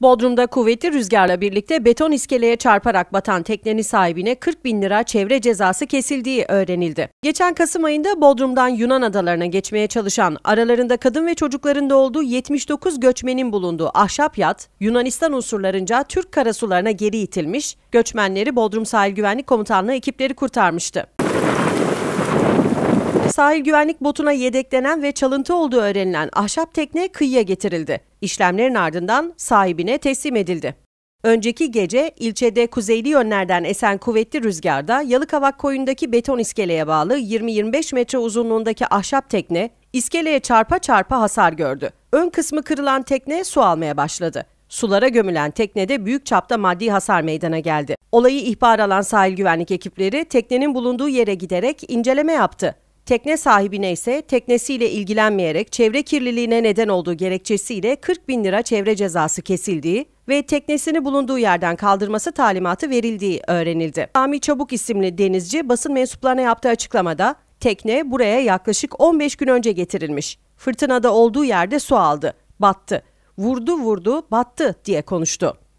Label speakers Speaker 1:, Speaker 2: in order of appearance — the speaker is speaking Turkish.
Speaker 1: Bodrum'da kuvvetli rüzgarla birlikte beton iskeleye çarparak batan teknenin sahibine 40 bin lira çevre cezası kesildiği öğrenildi. Geçen Kasım ayında Bodrum'dan Yunan adalarına geçmeye çalışan aralarında kadın ve çocukların da olduğu 79 göçmenin bulunduğu ahşap yat Yunanistan unsurlarınca Türk karasularına geri itilmiş, göçmenleri Bodrum Sahil Güvenlik Komutanlığı ekipleri kurtarmıştı. Sahil güvenlik botuna yedeklenen ve çalıntı olduğu öğrenilen ahşap tekne kıyıya getirildi. İşlemlerin ardından sahibine teslim edildi. Önceki gece ilçede kuzeyli yönlerden esen kuvvetli rüzgarda Yalıkavak koyundaki beton iskeleye bağlı 20-25 metre uzunluğundaki ahşap tekne iskeleye çarpa çarpa hasar gördü. Ön kısmı kırılan tekne su almaya başladı. Sulara gömülen teknede büyük çapta maddi hasar meydana geldi. Olayı ihbar alan sahil güvenlik ekipleri teknenin bulunduğu yere giderek inceleme yaptı. Tekne sahibine ise teknesiyle ilgilenmeyerek çevre kirliliğine neden olduğu gerekçesiyle 40 bin lira çevre cezası kesildiği ve teknesini bulunduğu yerden kaldırması talimatı verildiği öğrenildi. Sami Çabuk isimli denizci basın mensuplarına yaptığı açıklamada tekne buraya yaklaşık 15 gün önce getirilmiş. Fırtınada olduğu yerde su aldı, battı. Vurdu vurdu, battı diye konuştu.